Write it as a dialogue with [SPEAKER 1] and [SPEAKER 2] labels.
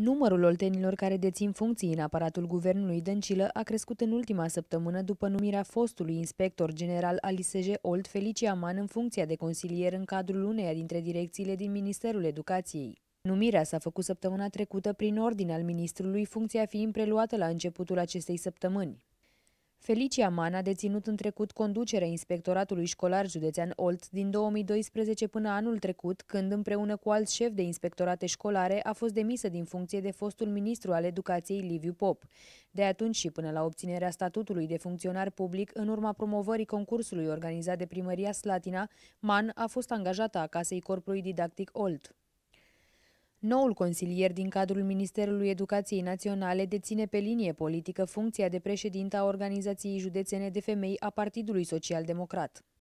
[SPEAKER 1] Numărul oltenilor care dețin funcții în aparatul guvernului Dăncilă a crescut în ultima săptămână după numirea fostului inspector general al ISJ Olt Felicia Man în funcția de consilier în cadrul uneia dintre direcțiile din Ministerul Educației. Numirea s-a făcut săptămâna trecută prin ordin al ministrului, funcția fiind preluată la începutul acestei săptămâni. Felicia Man a deținut în trecut conducerea Inspectoratului Școlar Județean Olt din 2012 până anul trecut, când împreună cu alți șef de inspectorate școlare a fost demisă din funcție de fostul ministru al educației Liviu Pop. De atunci și până la obținerea statutului de funcționar public, în urma promovării concursului organizat de primăria Slatina, Man a fost angajată a casei corpului didactic Olt. Noul consilier din cadrul Ministerului Educației Naționale deține pe linie politică funcția de președinte a Organizației Județene de Femei a Partidului Social Democrat.